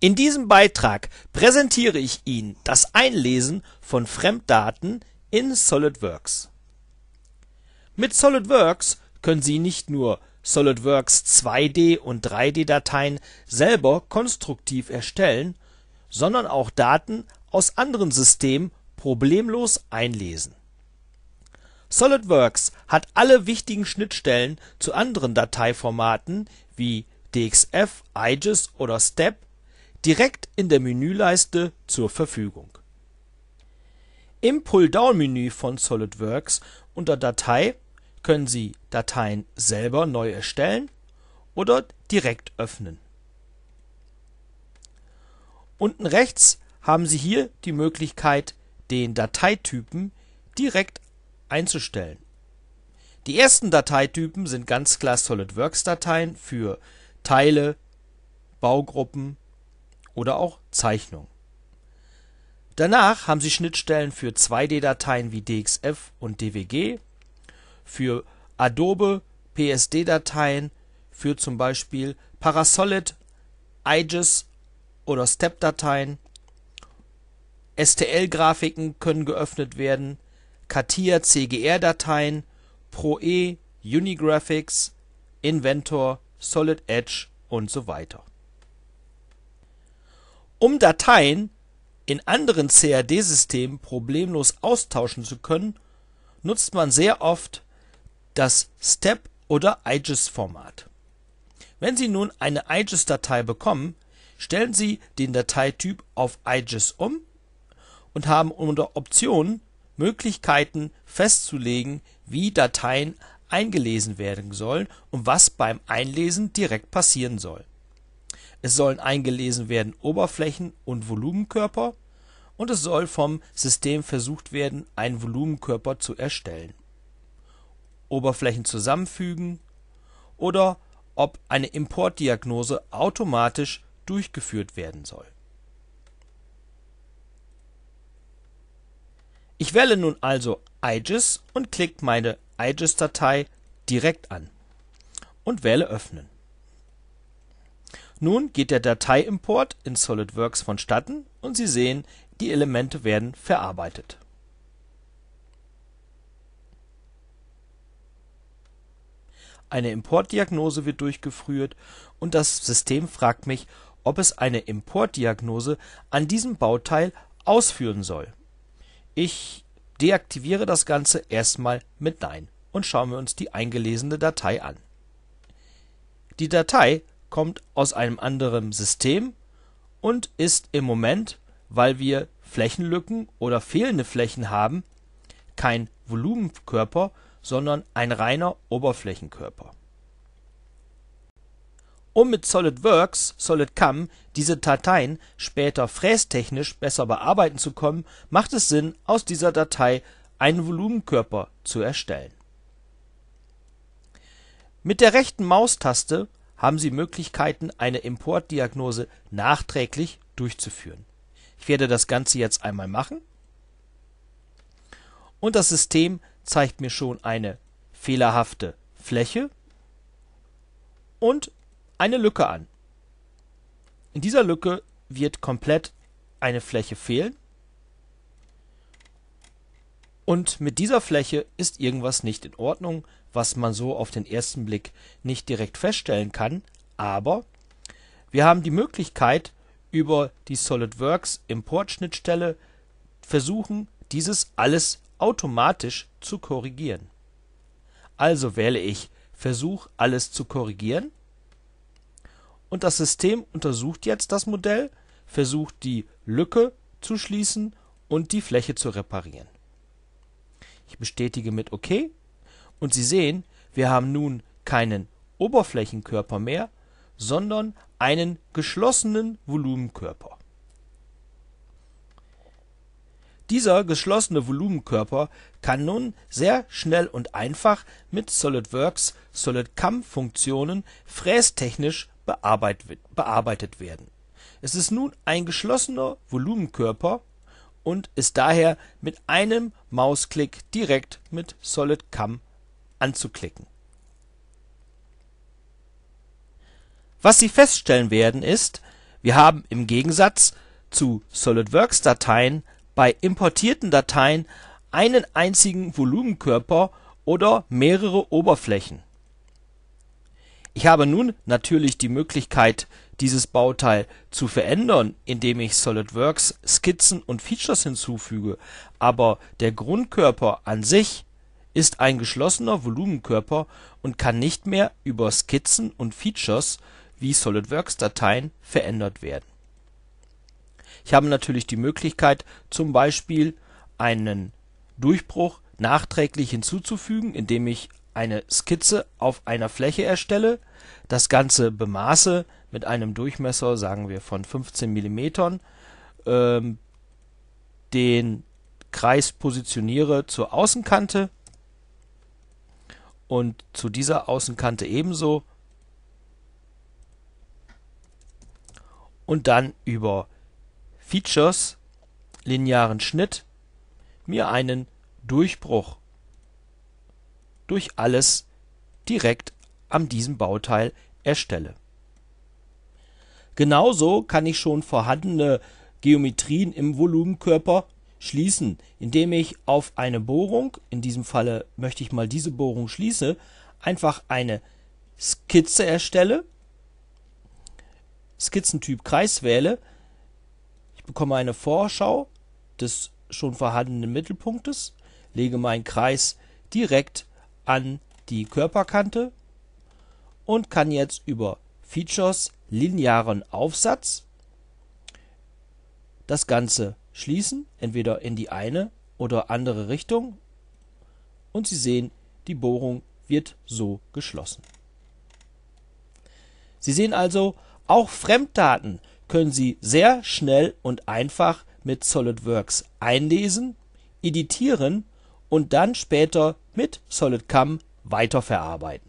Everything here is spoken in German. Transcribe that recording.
In diesem Beitrag präsentiere ich Ihnen das Einlesen von Fremddaten in SolidWorks. Mit SolidWorks können Sie nicht nur SolidWorks 2D und 3D-Dateien selber konstruktiv erstellen, sondern auch Daten aus anderen Systemen problemlos einlesen. SolidWorks hat alle wichtigen Schnittstellen zu anderen Dateiformaten wie DXF, IGES oder STEP direkt in der Menüleiste zur Verfügung. Im Pulldown-Menü von SolidWorks unter Datei können Sie Dateien selber neu erstellen oder direkt öffnen. Unten rechts haben Sie hier die Möglichkeit, den Dateitypen direkt einzustellen. Die ersten Dateitypen sind ganz klar SolidWorks-Dateien für Teile, Baugruppen oder auch Zeichnung. Danach haben sie Schnittstellen für 2D-Dateien wie DXF und DWG, für Adobe PSD-Dateien, für zum Beispiel Parasolid, IGES oder Step-Dateien. STL-Grafiken können geöffnet werden, CATIA CGR-Dateien, ProE, Unigraphics, Inventor, Solid Edge und so weiter. Um Dateien in anderen CAD-Systemen problemlos austauschen zu können, nutzt man sehr oft das Step oder IGES-Format. Wenn Sie nun eine IGES-Datei bekommen, stellen Sie den Dateityp auf IGES um und haben unter Optionen Möglichkeiten festzulegen, wie Dateien eingelesen werden sollen und was beim Einlesen direkt passieren soll es sollen eingelesen werden Oberflächen und Volumenkörper und es soll vom System versucht werden, einen Volumenkörper zu erstellen. Oberflächen zusammenfügen oder ob eine Importdiagnose automatisch durchgeführt werden soll. Ich wähle nun also IGIS und klicke meine IGIS-Datei direkt an und wähle Öffnen. Nun geht der Dateiimport in SolidWorks vonstatten und Sie sehen, die Elemente werden verarbeitet Eine Importdiagnose wird durchgeführt und das System fragt mich, ob es eine Importdiagnose an diesem Bauteil ausführen soll. Ich deaktiviere das Ganze erstmal mit Nein und schauen wir uns die eingelesene Datei an. Die Datei kommt aus einem anderen System und ist im Moment, weil wir Flächenlücken oder fehlende Flächen haben, kein Volumenkörper, sondern ein reiner Oberflächenkörper. Um mit SolidWorks, SolidCAM diese Dateien später frästechnisch besser bearbeiten zu können, macht es Sinn, aus dieser Datei einen Volumenkörper zu erstellen. Mit der rechten Maustaste haben Sie Möglichkeiten, eine Importdiagnose nachträglich durchzuführen. Ich werde das Ganze jetzt einmal machen. Und das System zeigt mir schon eine fehlerhafte Fläche und eine Lücke an. In dieser Lücke wird komplett eine Fläche fehlen und mit dieser Fläche ist irgendwas nicht in Ordnung, was man so auf den ersten Blick nicht direkt feststellen kann, aber wir haben die Möglichkeit, über die SolidWorks Importschnittstelle versuchen, dieses alles automatisch zu korrigieren. Also wähle ich Versuch alles zu korrigieren und das System untersucht jetzt das Modell, versucht die Lücke zu schließen und die Fläche zu reparieren. Ich bestätige mit OK und Sie sehen, wir haben nun keinen Oberflächenkörper mehr, sondern einen geschlossenen Volumenkörper. Dieser geschlossene Volumenkörper kann nun sehr schnell und einfach mit SolidWorks SolidCAM-Funktionen frästechnisch bearbeitet werden. Es ist nun ein geschlossener Volumenkörper und ist daher mit einem Mausklick direkt mit Solid Cam anzuklicken. Was Sie feststellen werden ist, wir haben im Gegensatz zu SolidWorks Dateien bei importierten Dateien einen einzigen Volumenkörper oder mehrere Oberflächen. Ich habe nun natürlich die Möglichkeit dieses Bauteil zu verändern, indem ich SolidWorks Skizzen und Features hinzufüge, aber der Grundkörper an sich ist ein geschlossener Volumenkörper und kann nicht mehr über Skizzen und Features wie SolidWorks-Dateien verändert werden. Ich habe natürlich die Möglichkeit, zum Beispiel einen Durchbruch nachträglich hinzuzufügen, indem ich eine Skizze auf einer Fläche erstelle, das Ganze bemaße mit einem Durchmesser, sagen wir, von 15 mm, ähm, den Kreis positioniere zur Außenkante und zu dieser Außenkante ebenso und dann über Features, linearen Schnitt, mir einen Durchbruch durch alles direkt an diesem Bauteil erstelle. Genauso kann ich schon vorhandene Geometrien im Volumenkörper schließen, indem ich auf eine Bohrung, in diesem Falle möchte ich mal diese Bohrung schließe, einfach eine Skizze erstelle, Skizzentyp Kreis wähle, ich bekomme eine Vorschau des schon vorhandenen Mittelpunktes, lege meinen Kreis direkt an die Körperkante und kann jetzt über Features linearen Aufsatz das Ganze schließen, entweder in die eine oder andere Richtung. Und Sie sehen, die Bohrung wird so geschlossen. Sie sehen also, auch Fremddaten können Sie sehr schnell und einfach mit SolidWorks einlesen, editieren und dann später mit Solid Come weiterverarbeiten